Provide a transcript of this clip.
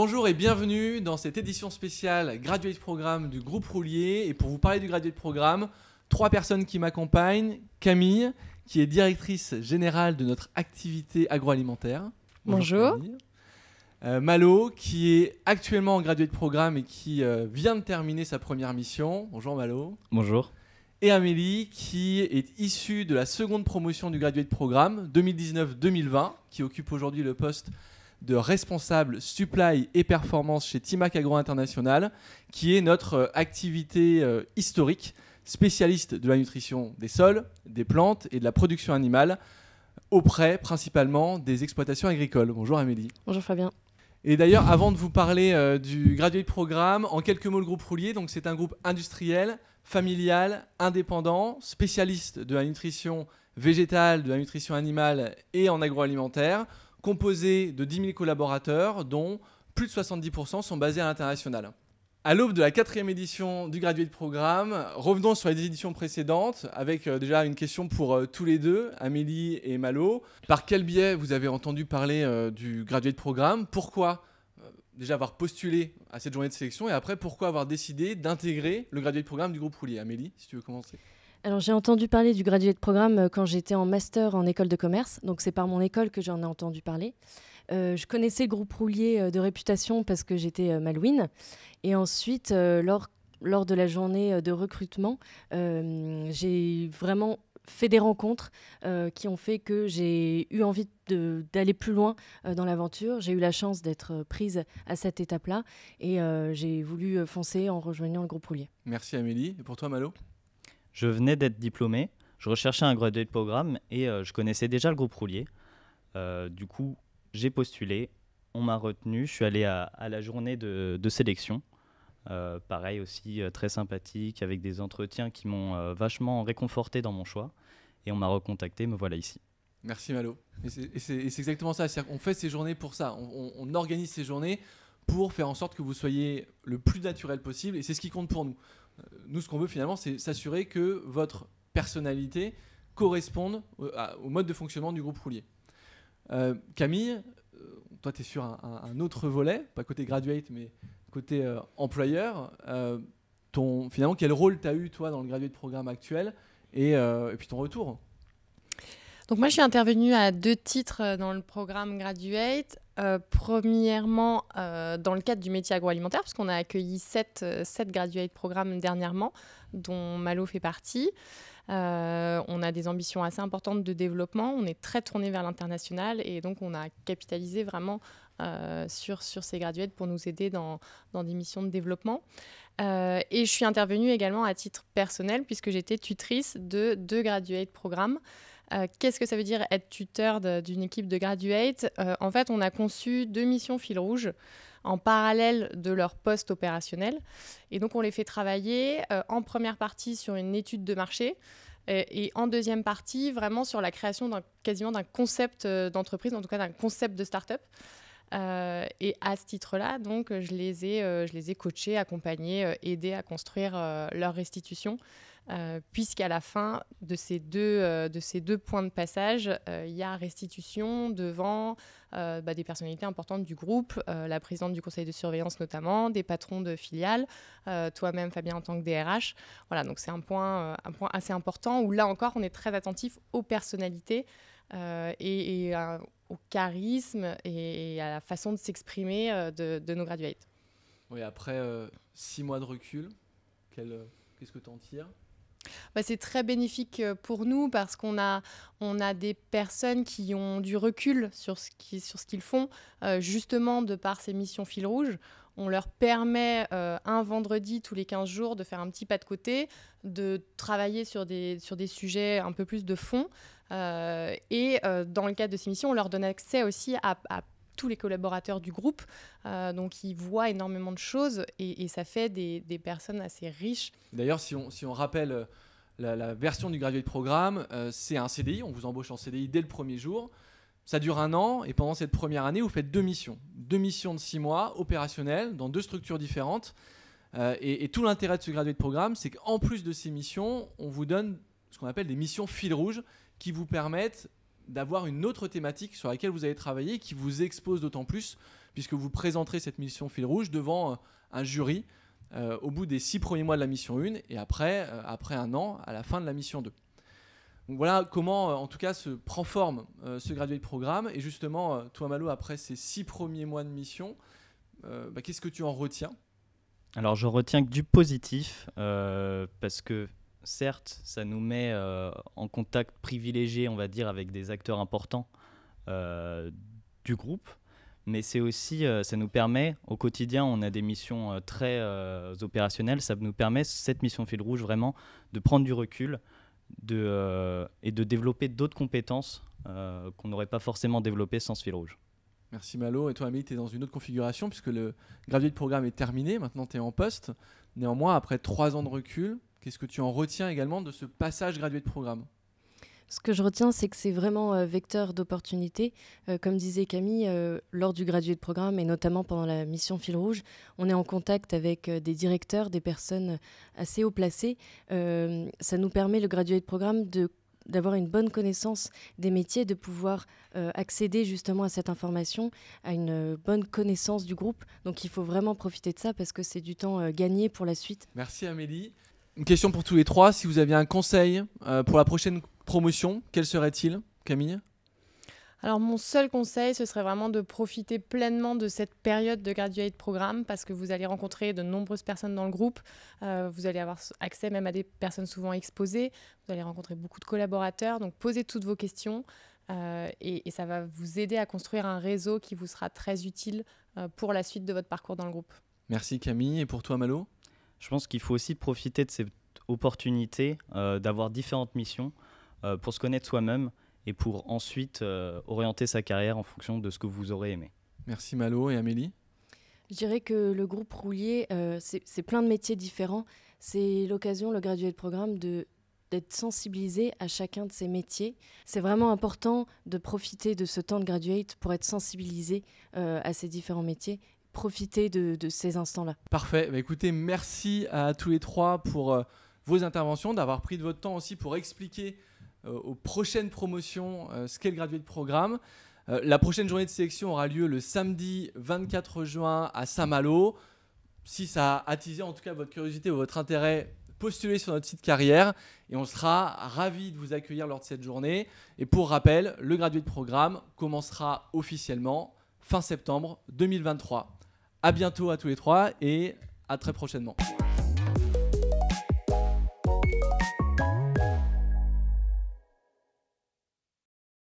Bonjour et bienvenue dans cette édition spéciale Graduate Programme du groupe Roulier. Et pour vous parler du Graduate Programme, trois personnes qui m'accompagnent. Camille, qui est directrice générale de notre activité agroalimentaire. Bonjour. Euh, Malo, qui est actuellement en Graduate programme et qui euh, vient de terminer sa première mission. Bonjour Malo. Bonjour. Et Amélie, qui est issue de la seconde promotion du Graduate programme 2019-2020, qui occupe aujourd'hui le poste de responsable supply et performance chez Timac Agro International, qui est notre euh, activité euh, historique, spécialiste de la nutrition des sols, des plantes et de la production animale, auprès principalement des exploitations agricoles. Bonjour Amélie. Bonjour Fabien. Et d'ailleurs, avant de vous parler euh, du Graduate programme, en quelques mots, le groupe Roulier, donc c'est un groupe industriel, familial, indépendant, spécialiste de la nutrition végétale, de la nutrition animale et en agroalimentaire composé de 10 000 collaborateurs, dont plus de 70% sont basés à l'international. À l'aube de la quatrième édition du Graduate Programme, revenons sur les éditions précédentes avec euh, déjà une question pour euh, tous les deux, Amélie et Malo. Par quel biais vous avez entendu parler euh, du Graduate Programme Pourquoi déjà avoir postulé à cette journée de sélection et après pourquoi avoir décidé d'intégrer le Graduate Programme du groupe Roulier Amélie, si tu veux commencer. Alors j'ai entendu parler du gradué de programme euh, quand j'étais en master en école de commerce, donc c'est par mon école que j'en ai entendu parler. Euh, je connaissais le groupe Roulier euh, de réputation parce que j'étais Malouine. Et ensuite, lors, lors de la journée de recrutement, j'ai vraiment fait des rencontres qui ont fait que j'ai eu envie d'aller plus loin dans l'aventure. J'ai eu la chance d'être prise à cette étape-là et j'ai voulu foncer en rejoignant le groupe Roulier. Merci Amélie. Et pour toi, Malo je venais d'être diplômé, je recherchais un graduate programme et euh, je connaissais déjà le groupe Roulier. Euh, du coup, j'ai postulé, on m'a retenu, je suis allé à, la journée de, sélection. Euh, pareil aussi, très sympathique, avec des entretiens qui m'ont vachement réconforté dans mon choix. Et on m'a recontacté, me voilà ici. Merci Malo. Et c'est exactement ça, on fait ces journées pour ça, on organise ces journées pour faire en sorte que vous soyez le plus naturel possible, et c'est ce qui compte pour nous nous, ce qu'on veut finalement, c'est s'assurer que votre personnalité corresponde au, mode de fonctionnement du groupe roulier. Euh, Camille, euh, toi, tu es sur un, autre volet, pas côté graduate, mais côté euh, employeur. ton, finalement, quel rôle tu as eu, toi, dans le graduate programme actuel et, et puis ton retour donc moi, je suis intervenue à deux titres dans le programme Graduate. Euh, premièrement, euh, dans le cadre du métier agroalimentaire, parce qu'on a accueilli sept, euh, sept graduate programmes dernièrement, dont Malo fait partie. on a des ambitions assez importantes de développement. On est très tourné vers l'international et donc on a capitalisé vraiment sur, sur ces graduates pour nous aider dans, des missions de développement. et je suis intervenue également à titre personnel puisque j'étais tutrice de deux graduate programmes euh, qu'est-ce que ça veut dire être tuteur d'une équipe de graduate euh, En fait, on a conçu deux missions fil rouge en parallèle de leur poste opérationnel. Et donc, on les fait travailler euh, en première partie sur une étude de marché et en deuxième partie, vraiment sur la création quasiment d'un concept d'entreprise, en tout cas d'un concept de start-up. et à ce titre-là, donc, je les ai, je les ai coachés, accompagnés, aidés à construire leur restitution euh, puisqu'à la fin de ces deux, euh, de ces deux points de passage, euh, il y a restitution devant bah, des personnalités importantes du groupe, la présidente du conseil de surveillance notamment, des patrons de filiales, toi-même Fabien en tant que DRH. Voilà, donc c'est un point, un point assez important où là encore on est très attentif aux personnalités et, au charisme et, à la façon de s'exprimer de, de, nos graduates. Oui, après six mois de recul, qu'est-ce que tu en tires bah, c'est très bénéfique euh, pour nous parce qu'on a, on a des personnes qui ont du recul sur ce, qui, sur qu'ils font, euh, justement de par ces missions fil rouge. On leur permet euh, un vendredi tous les 15 jours de faire un petit pas de côté, de travailler sur des, sur des sujets un peu plus de fond. et dans le cadre de ces missions, on leur donne accès aussi à tous les collaborateurs du groupe. Euh, donc ils voient énormément de choses et, ça fait des, personnes assez riches. D'ailleurs, si on, si on rappelle euh, la, version du de programme, euh, c'est un CDI, on vous embauche en CDI dès le premier jour. Ça dure un an et pendant cette première année, vous faites deux missions. Deux missions de six mois opérationnelles dans deux structures différentes. et, tout l'intérêt de ce de programme, c'est qu'en plus de ces missions, on vous donne ce qu'on appelle des missions fil rouge qui vous permettent d'avoir une autre thématique sur laquelle vous avez travaillé qui vous expose d'autant plus puisque vous présenterez cette mission fil rouge devant euh, un jury euh, au bout des six premiers mois de la mission 1 et après, euh, après un an, à la fin de la mission 2. voilà comment, en tout cas, se prend forme ce de programme. Et justement, toi, Malo, après ces six premiers mois de mission, bah, qu'est-ce que tu en retiens Alors, je retiens que du positif, parce que certes, ça nous met euh, en contact privilégié, on va dire, avec des acteurs importants euh, du groupe, mais c'est aussi, euh, ça nous permet, au quotidien, on a des missions très opérationnelles, ça nous permet, cette mission fil rouge, vraiment, de prendre du recul de, et de développer d'autres compétences qu'on n'aurait pas forcément développées sans ce fil rouge. Merci Malo. Et toi, Amélie, tu es dans une autre configuration puisque le de programme est terminé. Maintenant, tu es en poste. Néanmoins, après trois ans de recul, Qu'est-ce que tu en retiens également de ce passage gradué de programme ce que je retiens, c'est que c'est vraiment euh, vecteur d'opportunités. Euh, comme disait Camille, euh, lors du gradué de programme et notamment pendant la mission Fil Rouge, on est en contact avec des directeurs, des personnes assez haut placées. ça nous permet, le gradué de programme, de d'avoir une bonne connaissance des métiers, de pouvoir accéder justement à cette information, à une bonne connaissance du groupe. Donc il faut vraiment profiter de ça parce que c'est du temps gagné pour la suite. Merci Amélie. Une question pour tous les trois. Si vous aviez un conseil euh, pour la prochaine promotion, quel serait-il, Camille alors mon seul conseil, ce serait vraiment de profiter pleinement de cette période de graduate programme parce que vous allez rencontrer de nombreuses personnes dans le groupe, euh, vous allez avoir accès même à des personnes souvent exposées, vous allez rencontrer beaucoup de collaborateurs, donc posez toutes vos questions euh, et, ça va vous aider à construire un réseau qui vous sera très utile pour la suite de votre parcours dans le groupe. Merci Camille et pour toi Malo je pense qu'il faut aussi profiter de cette opportunité euh, d'avoir différentes missions euh, pour se connaître soi-même et pour ensuite euh, orienter sa carrière en fonction de ce que vous aurez aimé. Merci Malo et Amélie. Je dirais que le groupe Roulier, c'est plein de métiers différents. C'est l'occasion, le Graduate programme, d'être sensibilisé à chacun de ces métiers. C'est vraiment important de profiter de ce temps de graduate pour être sensibilisé à ces différents métiers profiter de, ces instants-là. Parfait. Bah, écoutez, merci à tous les trois pour euh, vos interventions, d'avoir pris de votre temps aussi pour expliquer euh, aux prochaines promotions euh, ce qu'est le gradué de programme. la prochaine journée de sélection aura lieu le samedi 24 juin à Saint-Malo. Si ça a attisé en tout cas votre curiosité ou votre intérêt, postulez sur notre site carrière et on sera ravi de vous accueillir lors de cette journée. Et pour rappel, le gradué de programme commencera officiellement fin septembre 2023. À bientôt à tous les trois et à très prochainement.